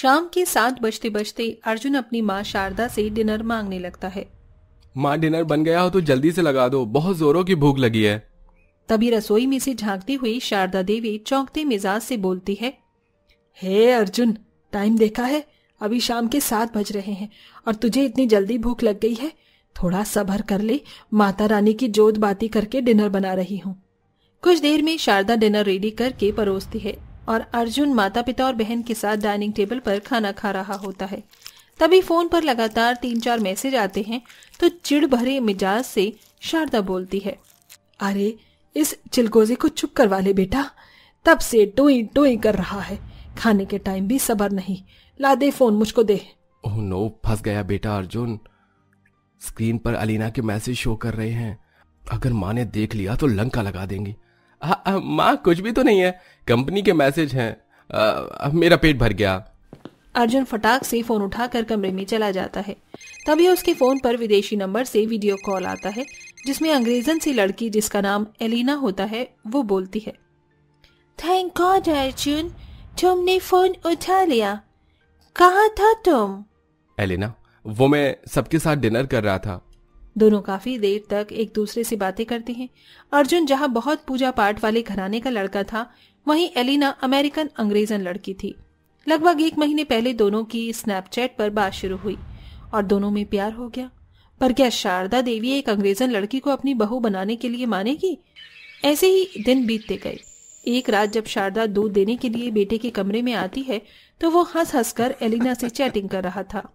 शाम के सात बजते बजते अर्जुन अपनी माँ शारदा से डिनर मांगने लगता है माँ डिनर बन गया हो तो जल्दी से लगा दो बहुत जोरों की भूख लगी है तभी रसोई में से झांकती हुई शारदा देवी चौंकते मिजाज से बोलती है हे अर्जुन टाइम देखा है अभी शाम के सात बज रहे हैं और तुझे इतनी जल्दी भूख लग गई है थोड़ा सबर कर ले माता रानी की जोत बाती करके डिनर बना रही हूँ कुछ देर में शारदा डिनर रेडी करके परोसती है और अर्जुन माता पिता और बहन के साथ डाइनिंग टेबल पर खाना खा रहा होता है तभी फोन पर लगातार तीन चार मैसेज आते हैं तो चिड़ भरे मिजाज से शारदा बोलती है अरे इस चिलगोजे को चुप करवा ले बेटा तब से टोई टोई कर रहा है खाने के टाइम भी सबर नहीं ला दे फोन मुझको दे ओह नो फंस गया बेटा अर्जुन स्क्रीन पर अलीना के मैसेज शो कर रहे हैं अगर माँ ने देख लिया तो लंका लगा देंगी हाँ, हाँ, माँ कुछ भी तो नहीं है कंपनी के मैसेज हैं मेरा पेट भर गया अर्जुन फटाक से फोन उठाकर कमरे में चला जाता है तभी उसके फोन पर विदेशी नंबर से वीडियो कॉल आता है जिसमें अंग्रेजन सी लड़की जिसका नाम एलिना होता है वो बोलती है थैंक गॉड अर्जुन तुमने फोन उठा लिया कहा था तुम एलिना वो मैं सबके साथ डिनर कर रहा था दोनों काफी देर तक एक दूसरे से बातें करती हैं अर्जुन जहां बहुत पूजा पाठ वाले घराने का लड़का था वहीं एलिना अमेरिकन अंग्रेजन लड़की थी लगभग एक महीने पहले दोनों की स्नैपचैट पर बात शुरू हुई और दोनों में प्यार हो गया पर क्या शारदा देवी एक अंग्रेजन लड़की को अपनी बहू बनाने के लिए मानेगी ऐसे ही दिन बीतते गए एक रात जब शारदा दूध देने के लिए बेटे के कमरे में आती है तो वो हंस हंस कर एलिना से चैटिंग कर रहा था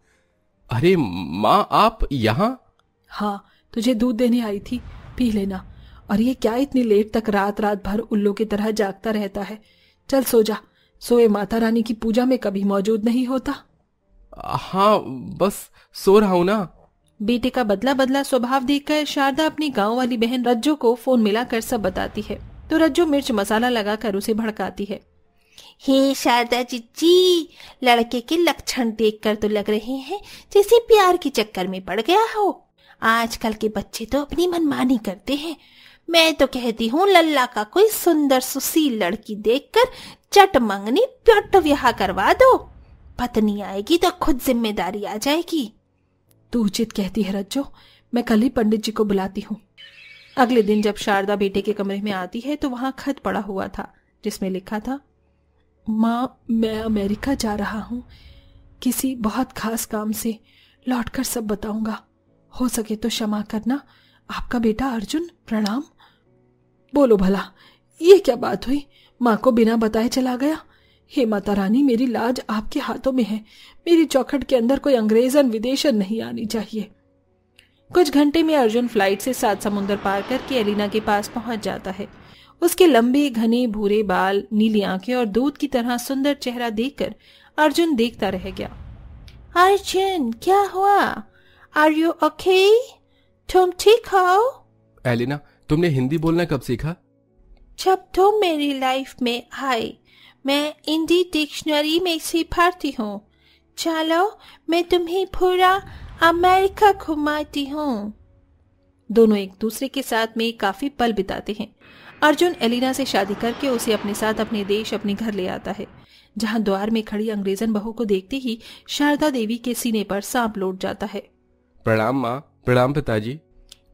अरे माँ आप यहाँ हाँ तुझे दूध देने आई थी पी लेना और ये क्या इतनी लेट तक रात रात भर उल्लू की तरह जागता रहता है चल सो जा सोए माता रानी की पूजा में कभी मौजूद नहीं होता हाँ बस सो रहा हूँ ना बेटे का बदला बदला स्वभाव देखकर शारदा अपनी गांव वाली बहन रज्जो को फोन मिलाकर सब बताती है तो रज्जो मिर्च मसाला लगाकर उसे भड़काती है हे शारदा जी लड़के के लक्षण देखकर तो लग रहे हैं जैसे प्यार के चक्कर में पड़ गया हो आजकल के बच्चे तो अपनी मनमानी करते हैं मैं तो कहती हूँ लल्ला का कोई सुंदर सुशील लड़की देखकर चट मंगनी प्यट व्याह करवा दो पत्नी आएगी तो खुद जिम्मेदारी आ जाएगी तू उचित कहती है रज्जो मैं कल ही पंडित जी को बुलाती हूँ अगले दिन जब शारदा बेटे के कमरे में आती है तो वहां खत पड़ा हुआ था जिसमें लिखा था माँ मैं अमेरिका जा रहा हूँ किसी बहुत खास काम से लौटकर सब बताऊंगा हो सके तो क्षमा करना आपका बेटा अर्जुन प्रणाम बोलो भला ये क्या बात हुई माँ को बिना बताए चला गया हे माता रानी मेरी लाज आपके हाथों में है मेरी चौखट के अंदर कोई अंग्रेजन विदेशन नहीं आनी चाहिए कुछ घंटे में अर्जुन फ्लाइट से सात समुंदर पार करके एलिना के पास पहुंच जाता है उसके लंबे घने भूरे बाल नीली आंखें और दूध की तरह सुंदर चेहरा देखकर अर्जुन देखता रह गया अर्जुन क्या हुआ आर यू ओके तुम ठीक हो एलिना तुमने हिंदी बोलना कब सीखा जब तुम मेरी लाइफ में आए मैं हिंदी डिक्शनरी में से पढ़ती हूँ चलो मैं तुम्हें पूरा अमेरिका घुमाती हूँ दोनों एक दूसरे के साथ में काफी पल बिताते हैं अर्जुन एलिना से शादी करके उसे अपने साथ अपने देश अपने घर ले आता है जहां द्वार में खड़ी अंग्रेजन बहू को देखते ही शारदा देवी के सीने पर सांप लौट जाता है प्रणाम माँ प्रणाम पिताजी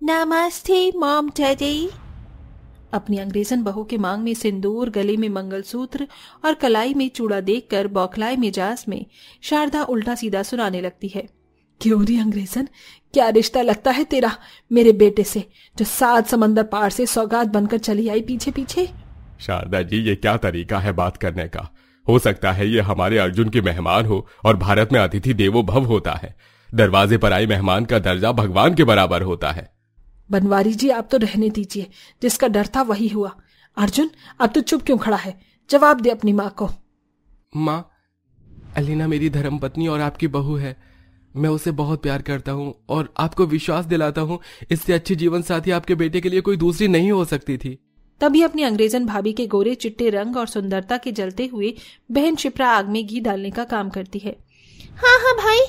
नमस्ते मॉम डैडी अपनी अंग्रेजन बहू के मांग में सिंदूर गले में मंगलसूत्र और कलाई में चूड़ा देखकर बौखलाए मिजाज में शारदा उल्टा सीधा सुनाने लगती है क्यों रे अंग्रेजन क्या रिश्ता लगता है तेरा मेरे बेटे से जो सात समंदर पार से सौगात बनकर चली आई पीछे पीछे शारदा जी ये क्या तरीका है बात करने का हो सकता है ये हमारे अर्जुन के मेहमान हो और भारत में अतिथि देवो भव होता है दरवाजे पर आए मेहमान का दर्जा भगवान के बराबर होता है बनवारी जी आप तो रहने दीजिए जिसका डर था वही हुआ अर्जुन अब तो चुप क्यों खड़ा है जवाब दे अपनी माँ को माँ अलीना मेरी पत्नी और आपकी बहू है मैं उसे बहुत प्यार करता हूँ और आपको विश्वास दिलाता हूँ इससे अच्छी जीवन साथी आपके बेटे के लिए कोई दूसरी नहीं हो सकती थी तभी अपनी अंग्रेजन भाभी के गोरे चिट्टे रंग और सुंदरता के जलते हुए बहन शिप्रा आग में घी डालने का काम करती है हाँ हाँ भाई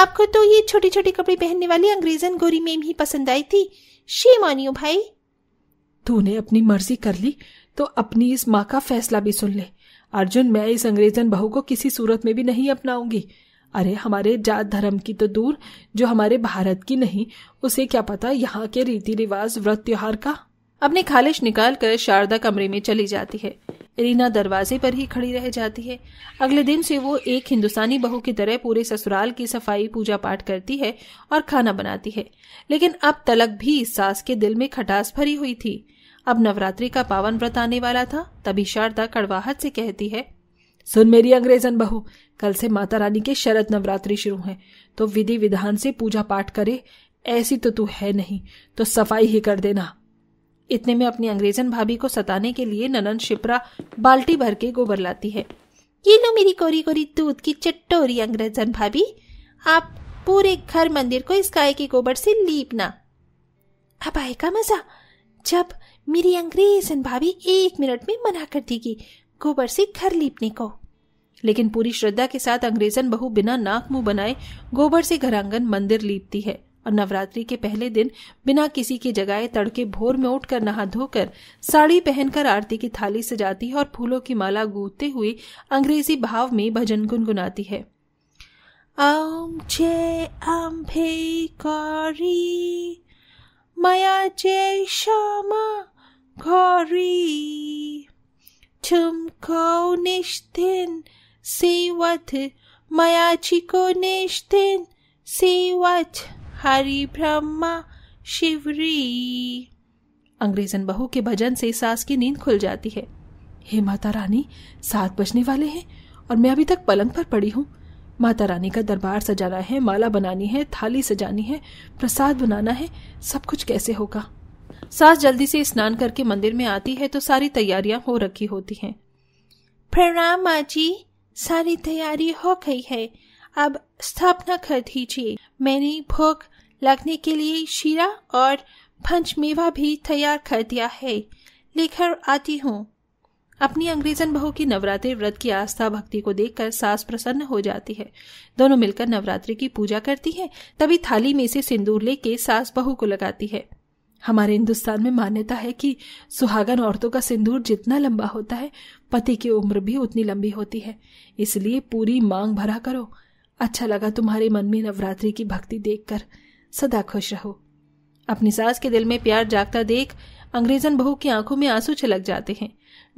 आपको तो ये छोटे छोटे कपड़े पहनने वाली अंग्रेजन गोरी मेम ही पसंद आई थी शेम ऑन यू भाई तूने अपनी मर्जी कर ली तो अपनी इस माँ का फैसला भी सुन ले अर्जुन मैं इस अंग्रेजन बहू को किसी सूरत में भी नहीं अपनाऊंगी अरे हमारे जात धर्म की तो दूर जो हमारे भारत की नहीं उसे क्या पता यहाँ के रीति रिवाज व्रत त्योहार का अपने खालिश निकाल कर शारदा कमरे में चली जाती है रीना दरवाजे पर ही खड़ी रह जाती है अगले दिन से वो एक हिंदुस्तानी बहू की तरह पूरे ससुराल की सफाई पूजा पाठ करती है और खाना बनाती है लेकिन अब तलक भी सास के दिल में खटास भरी हुई थी अब नवरात्रि का पावन व्रत आने वाला था तभी शारदा कड़वाहट से कहती है सुन मेरी अंग्रेजन बहू कल से माता रानी के शरद नवरात्रि शुरू है तो विधि विधान से पूजा पाठ करे ऐसी तो तू है नहीं तो सफाई ही कर देना इतने में अपनी अंग्रेजन भाभी को सताने के लिए ननन शिप्रा बाल्टी भर के गोबर लाती है ये लो मेरी कोरी कोरी दूध की चट्टोरी अंग्रेजन भाभी आप पूरे घर मंदिर को इस गाय के गोबर से लीपना अब आएगा मजा जब मेरी अंग्रेजन भाभी एक मिनट में मना कर देगी गोबर से घर लीपने को लेकिन पूरी श्रद्धा के साथ अंग्रेजन बहु बिना नाक मुंह बनाए गोबर से घर आंगन मंदिर लीपती है और नवरात्रि के पहले दिन बिना किसी के जगाए तड़के भोर में उठकर नहा धोकर साड़ी पहनकर आरती की थाली सजाती है और फूलों की माला गूंथते हुए अंग्रेजी भाव में भजन गुनगुनाती है ओम जय अम्भे गौरी माया जय श्यामा गौरी तुमको निष्ठिन सेवत मायाची को निष्ठिन सेवत हरि ब्रह्मा शिवरी अंग्रेजन बहू के भजन से सास की नींद खुल जाती है हे माता रानी सात बजने वाले हैं और मैं अभी तक पलंग पर पड़ी हूँ माता रानी का दरबार सजाना है माला बनानी है थाली सजानी है प्रसाद बनाना है सब कुछ कैसे होगा सास जल्दी से स्नान करके मंदिर में आती है तो सारी तैयारियां हो रखी होती हैं प्रणाम माँ जी सारी तैयारी हो गई है अब स्थापना कर दीजिए मैंने भोग लगने के लिए शीरा और पंचमेवा भी तैयार कर दिया है लेकर आती हूँ अपनी अंग्रेजन बहू की नवरात्रि व्रत की आस्था भक्ति को देखकर सास प्रसन्न हो जाती है दोनों मिलकर नवरात्रि की पूजा करती है तभी थाली में से सिंदूर लेके सास बहू को लगाती है हमारे हिंदुस्तान में मान्यता है कि सुहागन औरतों का सिंदूर जितना लंबा होता है पति की उम्र भी उतनी लंबी होती है इसलिए पूरी मांग भरा करो अच्छा लगा तुम्हारे मन में नवरात्रि की भक्ति देखकर सदा खुश रहो अपनी सास के दिल में प्यार जागता देख अंग्रेजन बहू की आंखों में आंसू छलक जाते हैं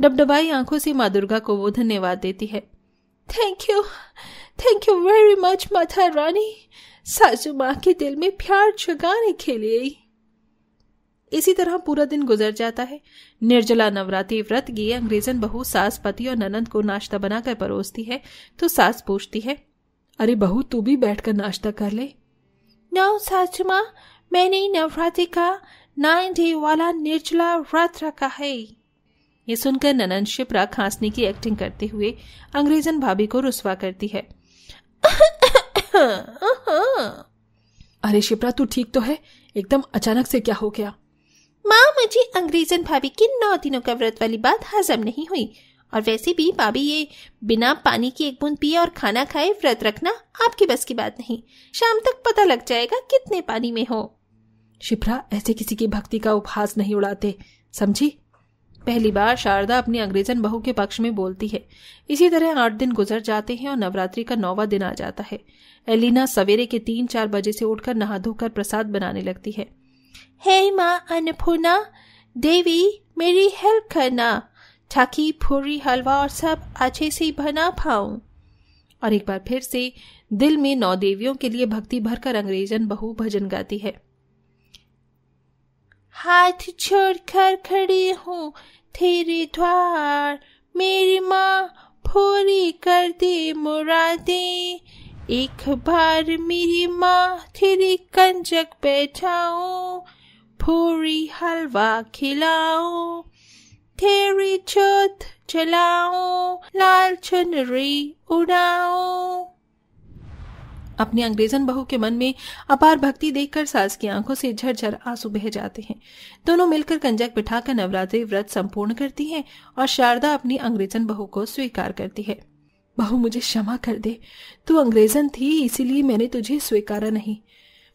डबडबाई आंखों से माँ दुर्गा को वो धन्यवाद देती है thank you thank you very much माथा रानी सासू माँ के दिल में प्यार जगाने के लिए इसी तरह पूरा दिन गुजर जाता है निर्जला नवरात्रि व्रत गए अंग्रेजन बहू सास पति और ननंद को नाश्ता बनाकर परोसती है तो सास पूछती है अरे बहू तू भी बैठकर नाश्ता कर ले नौ सासू माँ मैंने नवरात्रि का नाइन डे वाला निर्जला व्रत रखा है ये सुनकर ननन शिप्रा खांसने की एक्टिंग करते हुए अंग्रेजन भाभी को रुसवा करती है अरे शिप्रा तू ठीक तो है एकदम अचानक से क्या हो गया माँ मुझे अंग्रेजन भाभी की नौ दिनों का व्रत वाली बात हजम नहीं हुई और वैसे भी भाभी ये बिना पानी की एक बूंद पिए और खाना खाए व्रत रखना आपकी बस की बात नहीं शाम तक पता लग जाएगा कितने पानी में हो शिप्रा ऐसे किसी की भक्ति का उपहास नहीं उड़ाते समझी पहली बार शारदा अपनी अंग्रेजन बहू के पक्ष में बोलती है इसी तरह आठ दिन गुजर जाते हैं और नवरात्रि का नौवा दिन आ जाता है एलिना सवेरे के तीन चार बजे से उठकर नहा धोकर प्रसाद बनाने लगती है हे माँ अन्नपूर्णा देवी मेरी हेल्प करना ताकि पूरी हलवा और सब अच्छे से बना पाऊं और एक बार फिर से दिल में नौ देवियों के लिए भक्ति भरकर अंग्रेजन बहु भजन गाती है हाथ छोड़ कर खड़ी हूँ तेरे द्वार मेरी माँ पूरी कर दे मुरादे एक बार मेरी माँ तेरे कंजक बैठाओ पूरी हलवा खिलाओ तेरी जोत जलाओ लाल चुनरी उड़ाओ अपनी अंग्रेजन बहू के मन में अपार भक्ति देखकर सास की आंखों से झरझर आंसू बह जाते हैं दोनों मिलकर कंजक बिठाकर नवरात्रि व्रत संपूर्ण करती हैं और शारदा अपनी अंग्रेजन बहू को स्वीकार करती है बहू मुझे क्षमा कर दे तू अंग्रेजन थी इसीलिए मैंने तुझे स्वीकारा नहीं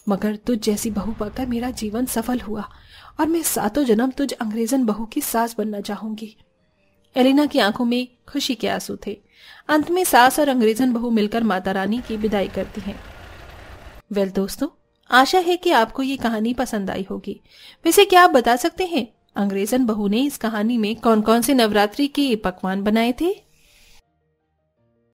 मगर तुझ जैसी बहू पाकर मेरा जीवन सफल हुआ और मैं सातों जन्म तुझ अंग्रेजन बहू की सास बनना चाहूंगी एलिना की आंखों में खुशी के आंसू थे अंत में सास और अंग्रेजन बहू मिलकर माता रानी की विदाई करती हैं वेल दोस्तों आशा है कि आपको ये कहानी पसंद आई होगी वैसे क्या आप बता सकते हैं अंग्रेजन बहू ने इस कहानी में कौन कौन से नवरात्रि के पकवान बनाए थे